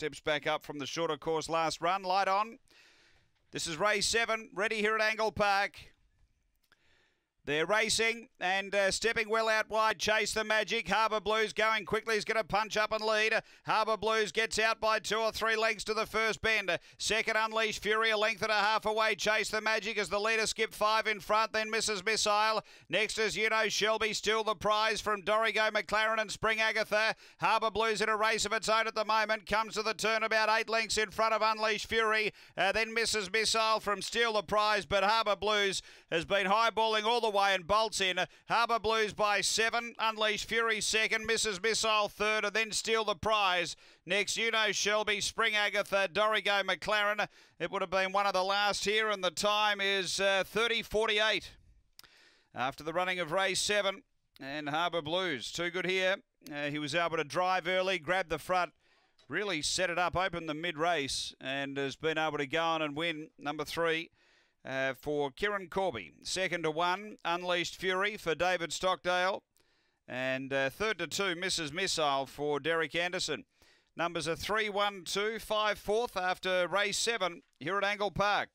Steps back up from the shorter course last run. Light on. This is race seven, ready here at Angle Park. They're racing and uh, stepping well out wide. Chase the magic. Harbour Blues going quickly. Is going to punch up and lead. Harbour Blues gets out by two or three lengths to the first bend. Second Unleash Fury a length and a half away. Chase the magic as the leader skip five in front. Then Mrs. Missile. Next is you know Shelby still the prize from Dorigo McLaren and Spring Agatha. Harbour Blues in a race of its own at the moment. Comes to the turn about eight lengths in front of Unleash Fury. Uh, then Mrs. Missile from Steal the Prize. But Harbour Blues has been highballing all the way away and bolts in. Harbour Blues by seven. Unleash Fury second. Mrs. Missile third, and then steal the prize. Next, you know Shelby, Spring Agatha, Dorigo McLaren. It would have been one of the last here, and the time is uh, 30.48 after the running of race seven. And Harbour Blues, too good here. Uh, he was able to drive early, grab the front, really set it up, open the mid race, and has been able to go on and win number three uh, for Kieran Corby. Second to one, Unleashed Fury for David Stockdale. And uh, third to two, Mrs. Missile for Derek Anderson. Numbers are 3 1 2 5 after race 7 here at Angle Park.